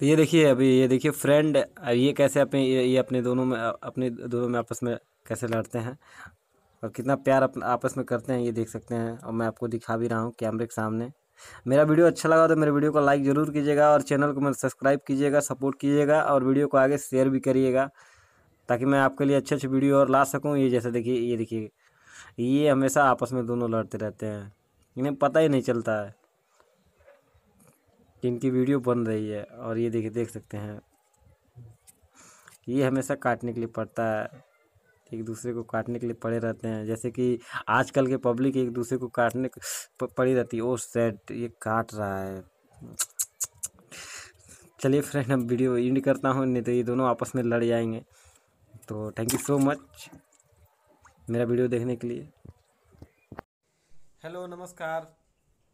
तो ये देखिए अभी ये देखिए फ्रेंड ये कैसे अपने ये, ये अपने दोनों में अपने दोनों में आपस में कैसे लड़ते हैं और कितना प्यार अपने आपस में करते हैं ये देख सकते हैं और मैं आपको दिखा भी रहा हूँ कैमरे के सामने मेरा वीडियो अच्छा लगा तो मेरे वीडियो को लाइक ज़रूर कीजिएगा और चैनल को मेरे सब्सक्राइब कीजिएगा सपोर्ट कीजिएगा और वीडियो को आगे शेयर भी करिएगा ताकि मैं आपके लिए अच्छे अच्छे वीडियो और ला सकूँ ये जैसे देखिए ये देखिए ये हमेशा आपस में दोनों लड़ते रहते हैं इन्हें पता ही नहीं चलता है जिनकी वीडियो बन रही है और ये देखिए देख सकते हैं ये हमेशा काटने के लिए पड़ता है एक दूसरे को काटने के लिए पड़े रहते हैं जैसे कि आजकल के पब्लिक एक दूसरे को काटने पड़ी रहती है ओ सेट ये काट रहा है चलिए फ्रेंड अब वीडियो एंड करता हूँ नहीं तो ये दोनों आपस में लड़ जाएंगे तो थैंक यू सो मच मेरा वीडियो देखने के लिए हेलो नमस्कार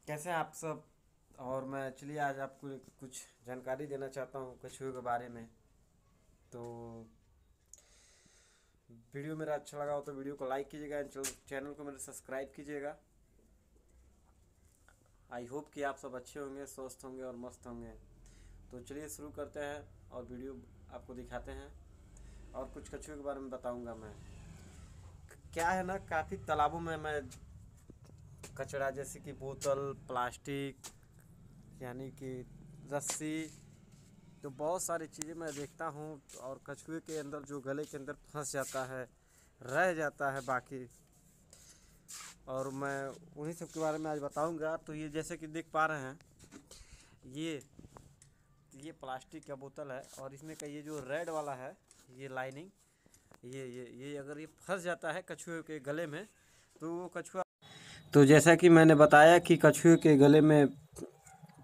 कैसे हैं आप सब और मैं एक्चुअली आज आपको कुछ जानकारी देना चाहता हूँ कछुए के बारे में तो वीडियो मेरा अच्छा लगा हो तो वीडियो को लाइक कीजिएगा चैनल को मेरे सब्सक्राइब कीजिएगा आई होप कि आप सब अच्छे होंगे स्वस्थ होंगे और मस्त होंगे तो चलिए शुरू करते हैं और वीडियो आपको दिखाते हैं और कुछ कछुए के बारे में बताऊंगा मैं क्या है ना काफ़ी तालाबों में मैं कचरा जैसे कि बोतल प्लास्टिक यानी कि रस्सी तो बहुत सारी चीज़ें मैं देखता हूँ और कछुए के अंदर जो गले के अंदर फंस जाता है रह जाता है बाकी और मैं उन्हीं सब के बारे में आज बताऊंगा तो ये जैसे कि देख पा रहे हैं ये ये प्लास्टिक का बोतल है और इसमें का ये जो रेड वाला है ये लाइनिंग ये ये ये अगर ये फंस जाता है कछुए के गले में तो वो कछुआ तो जैसा कि मैंने बताया कि कछुए के गले में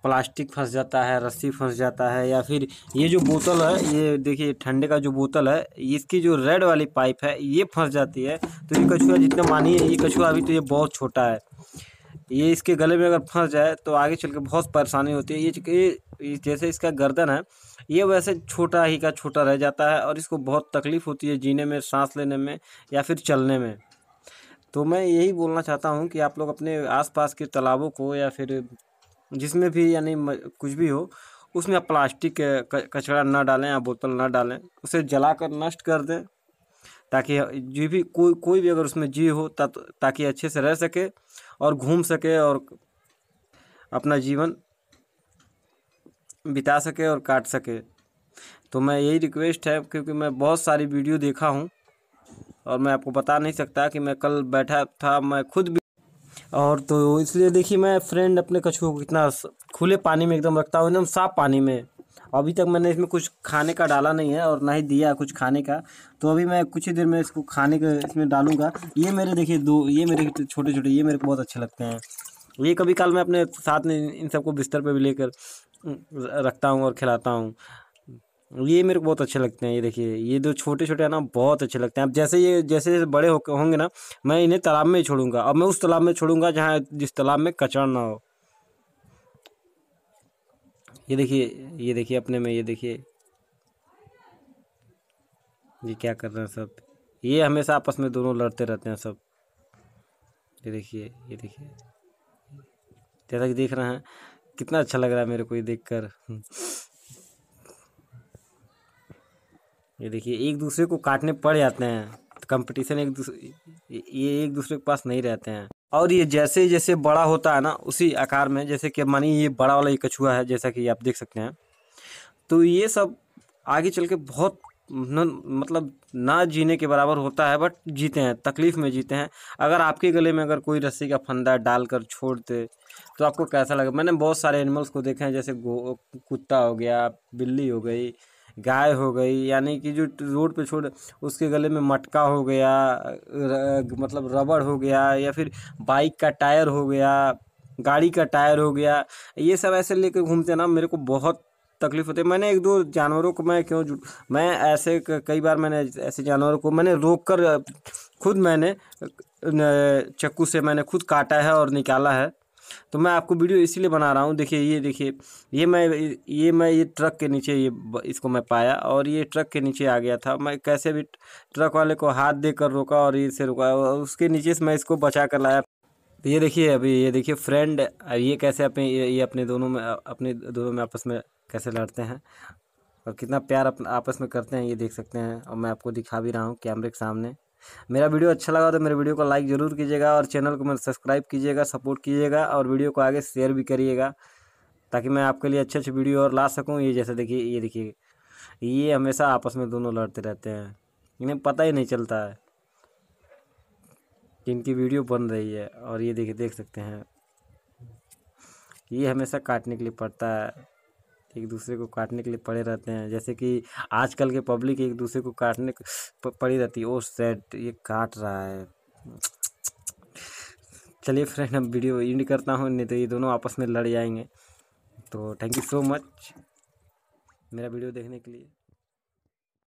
प्लास्टिक फंस जाता है रस्सी फंस जाता है या फिर ये जो बोतल है ये देखिए ठंडे का जो बोतल है इसकी जो रेड वाली पाइप है ये फंस जाती है तो ये कछुआ जितना मानिए ये कछुआ अभी तो ये बहुत छोटा है ये इसके गले में अगर फंस जाए तो आगे चल के बहुत परेशानी होती है ये, ये जैसे इसका गर्दन है ये वैसे छोटा ही का छोटा रह जाता है और इसको बहुत तकलीफ़ होती है जीने में सांस लेने में या फिर चलने में तो मैं यही बोलना चाहता हूँ कि आप लोग अपने आसपास के तालाबों को या फिर जिसमें भी यानी कुछ भी हो उसमें आप प्लास्टिक कचरा ना डालें या बोतल ना डालें उसे जला कर नष्ट कर दें ताकि जो भी कोई कोई भी अगर उसमें जीव हो ता, ताकि अच्छे से रह सके और घूम सके और अपना जीवन बिता सके और काट सके तो मैं यही रिक्वेस्ट है क्योंकि मैं बहुत सारी वीडियो देखा हूँ और मैं आपको बता नहीं सकता कि मैं कल बैठा था मैं खुद भी और तो इसलिए देखिए मैं फ्रेंड अपने कछुओं को कितना खुले पानी में एकदम रखता हूँ एकदम साफ पानी में अभी तक मैंने इसमें कुछ खाने का डाला नहीं है और ना ही दिया कुछ खाने का तो अभी मैं कुछ ही देर में इसको खाने का इसमें डालूंगा ये मेरे देखिए दो ये मेरे छोटे छोटे ये मेरे को बहुत अच्छे लगते हैं ये कभी काल मैं अपने साथ में इन सबको बिस्तर पर भी लेकर रखता हूँ और खिलाता हूँ ये मेरे को बहुत अच्छे लगते हैं ये देखिए ये दो छोटे छोटे है ना बहुत अच्छे लगते हैं अब जैसे ये जैसे जैसे बड़े हो होंगे ना मैं इन्हें तालाब में ही छोड़ूंगा अब मैं उस तालाब में छोड़ूंगा जहाँ जिस तालाब में कचरा ना हो ये देखिए ये देखिए अपने में ये देखिए ये क्या कर रहे हैं सब ये हमेशा आपस में दोनों लड़ते रहते हैं सब ये देखिए ये देखिए जैसा कि देख रहे हैं कितना अच्छा लग रहा है मेरे को ये देखकर ये देखिए एक दूसरे को काटने पड़ जाते हैं कंपटीशन एक दूसरे ये एक दूसरे के पास नहीं रहते हैं और ये जैसे जैसे बड़ा होता है ना उसी आकार में जैसे कि मानिए ये बड़ा वाला ये कछुआ है जैसा कि आप देख सकते हैं तो ये सब आगे चल के बहुत न, मतलब ना जीने के बराबर होता है बट जीते हैं तकलीफ़ में जीते हैं अगर आपके गले में अगर कोई रस्सी का फंदा डालकर छोड़ दे तो आपको कैसा लगा मैंने बहुत सारे एनिमल्स को देखे हैं जैसे कुत्ता हो गया बिल्ली हो गई गाय हो गई यानी कि जो रोड पे छोड़ उसके गले में मटका हो गया र, मतलब रबड़ हो गया या फिर बाइक का टायर हो गया गाड़ी का टायर हो गया ये सब ऐसे लेकर घूमते ना मेरे को बहुत तकलीफ होती है मैंने एक दो जानवरों को मैं क्यों मैं ऐसे कई बार मैंने ऐसे जानवरों को मैंने रोक कर खुद मैंने चक्कू से मैंने खुद काटा है और निकाला है तो मैं आपको वीडियो इसीलिए बना रहा हूँ देखिए ये देखिए ये मैं ये मैं ये ट्रक के नीचे ये इसको मैं पाया और ये ट्रक के नीचे आ गया था मैं कैसे भी ट्रक वाले को हाथ दे कर रोका और इसे रुका और उसके नीचे से मैं इसको बचा कर लाया ये देखिए अभी ये देखिए फ्रेंड ये कैसे अपने ये अपने दोनों में अपने दोनों में आपस में कैसे लड़ते हैं और कितना प्यार अपना आपस में करते हैं ये देख सकते हैं और मैं आपको दिखा भी रहा हूँ कैमरे के सामने मेरा वीडियो अच्छा लगा तो मेरे वीडियो को लाइक ज़रूर कीजिएगा और चैनल को मेरे सब्सक्राइब कीजिएगा सपोर्ट कीजिएगा और वीडियो को आगे शेयर भी करिएगा ताकि मैं आपके लिए अच्छे अच्छे वीडियो और ला सकूँ ये जैसे देखिए ये देखिए ये हमेशा आपस में दोनों लड़ते रहते हैं इन्हें पता ही नहीं चलता है कि इनकी वीडियो बन रही है और ये देखिए देख सकते हैं ये हमेशा काटने के लिए पड़ता है एक दूसरे को काटने के लिए पड़े रहते हैं जैसे कि आजकल के पब्लिक एक दूसरे को काटने पड़ी रहती है ओ सेट ये काट रहा है चलिए फ्रेंड अब वीडियो एंड करता हूँ नहीं तो ये दोनों आपस में लड़ जाएंगे तो थैंक यू सो मच मेरा वीडियो देखने के लिए